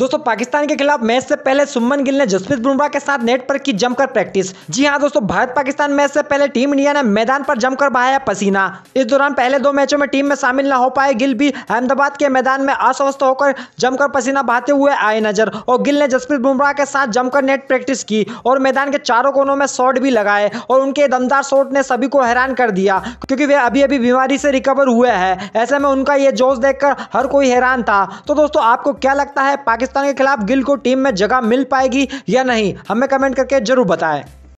दोस्तों पाकिस्तान के खिलाफ मैच से पहले सुमन गिल ने जसप्रीत बुमराह के साथ नेट पर की जमकर प्रैक्टिस जी हाँ दोस्तों भारत पाकिस्तान मैच से पहले टीम इंडिया ने मैदान पर जमकर बहाया पसीना इस दौरान पहले दो मैचों में टीम में शामिल न हो पाए गिल भी अहमदाबाद के मैदान में अस्वस्थ होकर जमकर पसीना बहाते हुए आए नजर और गिल ने जसप्रीत बुमराह के साथ जमकर नेट प्रैक्टिस की और मैदान के चारों कोनों में शॉट भी लगाए और उनके दमदार शॉट ने सभी को हैरान कर दिया क्योंकि वे अभी अभी बीमारी से रिकवर हुए हैं ऐसे में उनका ये जोश देखकर हर कोई हैरान था तो दोस्तों आपको क्या लगता है पाकिस्तान के खिलाफ गिल को टीम में जगह मिल पाएगी या नहीं हमें कमेंट करके जरूर बताएं